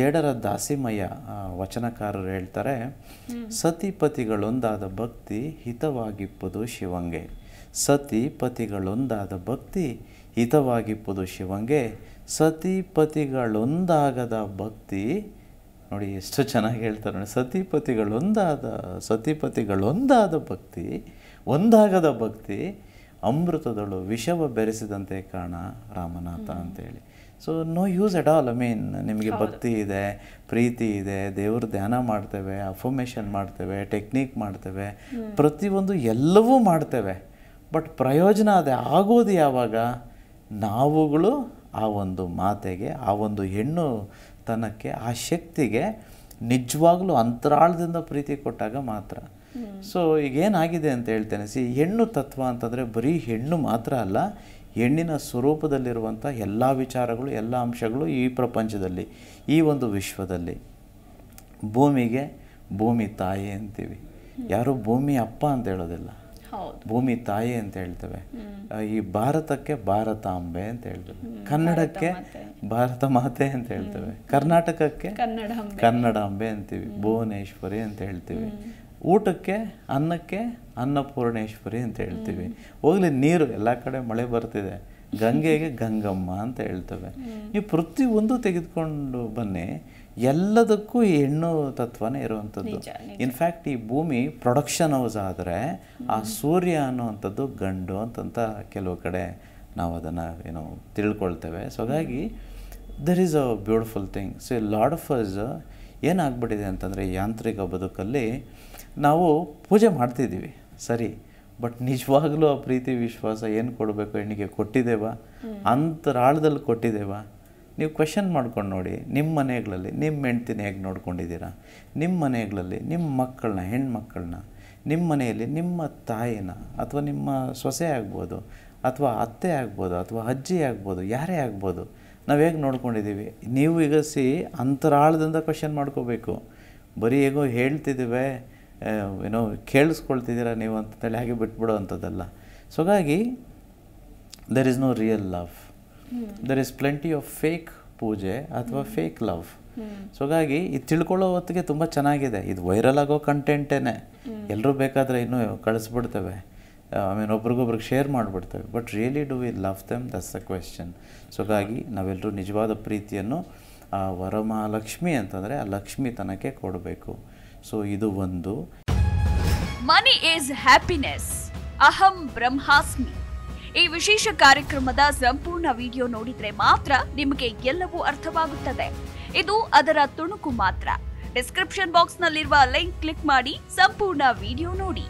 ಜೇಡರ ದಾಸಿಮಯ್ಯ ವಚನಕಾರರು ಹೇಳ್ತಾರೆ ಸತಿಪತಿಗಳೊಂದಾದ ಭಕ್ತಿ ಹಿತವಾಗಿಪ್ಪದು ಶಿವಂಗೆ ಸತಿಪತಿಗಳೊಂದಾದ ಭಕ್ತಿ ಹಿತವಾಗಿಪ್ಪದು ಶಿವಂಗೆ ಸತಿಪತಿಗಳೊಂದಾಗದ ಭಕ್ತಿ ನೋಡಿ ಎಷ್ಟು ಚೆನ್ನಾಗಿ ಹೇಳ್ತಾರೆ ನೋಡಿ ಸತಿಪತಿಗಳೊಂದಾದ ಸತಿಪತಿಗಳೊಂದಾದ ಭಕ್ತಿ ಒಂದಾಗದ ಭಕ್ತಿ ಅಮೃತದಳು ವಿಷವ ಬೆರೆಸಿದಂತೆ ಕಾಣ ರಾಮನಾಥ ಅಂತೇಳಿ so no use at all I mean ನಿಮಗೆ ಭಕ್ತಿ ಇದೆ ಪ್ರೀತಿ ಇದೆ ದೇವ್ರ ಧ್ಯಾನ ಮಾಡ್ತೇವೆ ಅಫರ್ಮೇಷನ್ ಮಾಡ್ತೇವೆ ಟೆಕ್ನಿಕ್ ಮಾಡ್ತೇವೆ ಪ್ರತಿಯೊಂದು ಎಲ್ಲವೂ ಮಾಡ್ತೇವೆ ಬಟ್ ಪ್ರಯೋಜನ ಅದೇ ಆಗೋದು ಯಾವಾಗ ನಾವುಗಳು ಆ ಒಂದು ಮಾತೆಗೆ ಆ ಒಂದು ಹೆಣ್ಣು ತನಕ್ಕೆ ಆ ಶಕ್ತಿಗೆ ನಿಜವಾಗ್ಲೂ ಅಂತರಾಳದಿಂದ ಪ್ರೀತಿ ಕೊಟ್ಟಾಗ ಮಾತ್ರ ಸೊ ಈಗೇನಾಗಿದೆ ಅಂತ ಹೇಳ್ತೇನೆ ಸಿ ಹೆಣ್ಣು ತತ್ವ ಅಂತಂದರೆ ಬರೀ ಹೆಣ್ಣು ಮಾತ್ರ ಅಲ್ಲ ಹೆಣ್ಣಿನ ಸ್ವರೂಪದಲ್ಲಿರುವಂಥ ಎಲ್ಲ ವಿಚಾರಗಳು ಎಲ್ಲ ಅಂಶಗಳು ಈ ಪ್ರಪಂಚದಲ್ಲಿ ಈ ಒಂದು ವಿಶ್ವದಲ್ಲಿ ಭೂಮಿಗೆ ಭೂಮಿ ತಾಯಿ ಅಂತೀವಿ ಯಾರು ಭೂಮಿ ಅಪ್ಪ ಅಂತ ಹೇಳೋದಿಲ್ಲ ಭೂಮಿ ತಾಯಿ ಅಂತ ಹೇಳ್ತೇವೆ ಈ ಭಾರತಕ್ಕೆ ಭಾರತಾಂಬೆ ಅಂತ ಹೇಳ್ತೇವೆ ಕನ್ನಡಕ್ಕೆ ಭಾರತ ಮಾತೆ ಅಂತ ಹೇಳ್ತೇವೆ ಕರ್ನಾಟಕಕ್ಕೆ ಕನ್ನಡ ಕನ್ನಡಾಂಬೆ ಅಂತೀವಿ ಭುವನೇಶ್ವರಿ ಅಂತ ಹೇಳ್ತೀವಿ ಊಟಕ್ಕೆ ಅನ್ನಕ್ಕೆ ಅನ್ನಪೂರ್ಣೇಶ್ವರಿ ಅಂತ ಹೇಳ್ತೀವಿ ಹೋಗ್ಲಿ ನೀರು ಎಲ್ಲ ಕಡೆ ಮಳೆ ಬರ್ತಿದೆ ಗಂಗೆಗೆ ಗಂಗಮ್ಮ ಅಂತ ಹೇಳ್ತವೆ ನೀವು ಒಂದು ತೆಗೆದುಕೊಂಡು ಬನ್ನಿ ಎಲ್ಲದಕ್ಕೂ ಈ ಹೆಣ್ಣು ತತ್ವನೇ ಇರುವಂಥದ್ದು ಇನ್ಫ್ಯಾಕ್ಟ್ ಈ ಭೂಮಿ ಪ್ರೊಡಕ್ಷನ್ ಹೌಸ್ ಆದರೆ ಆ ಸೂರ್ಯ ಅನ್ನುವಂಥದ್ದು ಗಂಡು ಅಂತಂತ ಕೆಲವು ಕಡೆ ನಾವು ಅದನ್ನು ಏನು ತಿಳ್ಕೊಳ್ತೇವೆ ಸೊ ಹಾಗಾಗಿ there is a beautiful thing so lot of us ಏನಾಗ್ಬಿಟ್ಟಿದೆ ಅಂತಂದರೆ ಯಾಂತ್ರಿಕ ಬದುಕಲ್ಲಿ ನಾವು ಪೂಜೆ ಮಾಡ್ತಿದ್ದೀವಿ ಸರಿ ಬಟ್ ನಿಜವಾಗ್ಲೂ ಆ ಪ್ರೀತಿ ವಿಶ್ವಾಸ ಏನು ಕೊಡಬೇಕು ಹೆಣ್ಣಿಗೆ ಕೊಟ್ಟಿದ್ದೇವಾ ಅಂತರಾಳದಲ್ಲಿ ಕೊಟ್ಟಿದ್ದೇವಾ ನೀವು ಕ್ವೆಶನ್ ಮಾಡ್ಕೊಂಡು ನೋಡಿ ನಿಮ್ಮ ಮನೆಗಳಲ್ಲಿ ನಿಮ್ಮ ಹೆಂಡ್ತಿನ ಹೇಗೆ ನೋಡ್ಕೊಂಡಿದ್ದೀರಾ ನಿಮ್ಮ ಮನೆಗಳಲ್ಲಿ ನಿಮ್ಮ ಮಕ್ಕಳನ್ನ ಹೆಣ್ಮಕ್ಕಳನ್ನ ನಿಮ್ಮ ಮನೆಯಲ್ಲಿ ನಿಮ್ಮ ತಾಯಿನ ಅಥವಾ ನಿಮ್ಮ ಸೊಸೆ ಆಗ್ಬೋದು ಅಥವಾ ಅತ್ತೆ ಆಗ್ಬೋದು ಅಥವಾ ಅಜ್ಜಿ ಆಗ್ಬೋದು ಯಾರೇ ಆಗ್ಬೋದು ನಾವು ಹೇಗೆ ನೋಡ್ಕೊಂಡಿದ್ದೀವಿ ನೀವು ಈಗ ಸಿ ಅಂತರಾಳದಿಂದ ಕ್ವೆಶನ್ ಮಾಡ್ಕೋಬೇಕು ಬರೀ ಹೇಗೋ ಹೇಳ್ತಿದ್ದೀವಿ ಏನೋ ಕೇಳಿಸ್ಕೊಳ್ತಿದ್ದೀರಾ ನೀವು ಅಂತೇಳಿ ಹಾಗೆ ಬಿಟ್ಬಿಡೋ ಅಂಥದ್ದಲ್ಲ ಸೊ ಹಾಗಾಗಿ there is no real love there is plenty of fake ಪೂಜೆ ಅಥವಾ ಫೇಕ್ ಲವ್ ಸೊ ಹಾಗಾಗಿ ಇದು ತಿಳ್ಕೊಳ್ಳೋ ಹೊತ್ತಿಗೆ ತುಂಬ ಚೆನ್ನಾಗಿದೆ ಇದು ವೈರಲ್ ಆಗೋ ಕಂಟೆಂಟೇನೆ ಎಲ್ಲರೂ ಬೇಕಾದರೆ ಇನ್ನೂ ಕಳಿಸ್ಬಿಡ್ತೇವೆ ಐ ಮೀನ್ ಒಬ್ರಿಗೊಬ್ರಿಗೆ ಶೇರ್ ಮಾಡಿಬಿಡ್ತೇವೆ but really do we love them thus a question so ಹಾಗಾಗಿ ನಾವೆಲ್ಲರೂ ನಿಜವಾದ ಪ್ರೀತಿಯನ್ನು ಆ ವರಮಹಾಲಕ್ಷ್ಮಿ ಅಂತಂದರೆ ಆ ಲಕ್ಷ್ಮೀತನಕ್ಕೆ ಕೊಡಬೇಕು ಸೊ ಇದು ಒಂದು ಮನಿ ಇಸ್ ಹ್ಯಾಪಿನೆಸ್ ಅಹಂ ಬ್ರಹ್ಮಾಸ್ಮಿ ಈ ವಿಶೇಷ ಕಾರ್ಯಕ್ರಮದ ಸಂಪೂರ್ಣ ವಿಡಿಯೋ ನೋಡಿದ್ರೆ ಮಾತ್ರ ನಿಮಗೆ ಎಲ್ಲವೂ ಅರ್ಥವಾಗುತ್ತದೆ ಇದು ಅದರ ತುಣುಕು ಮಾತ್ರ ಡಿಸ್ಕ್ರಿಪ್ಷನ್ ಬಾಕ್ಸ್ನಲ್ಲಿರುವ ಲಿಂಕ್ ಕ್ಲಿಕ್ ಮಾಡಿ ಸಂಪೂರ್ಣ ವಿಡಿಯೋ ನೋಡಿ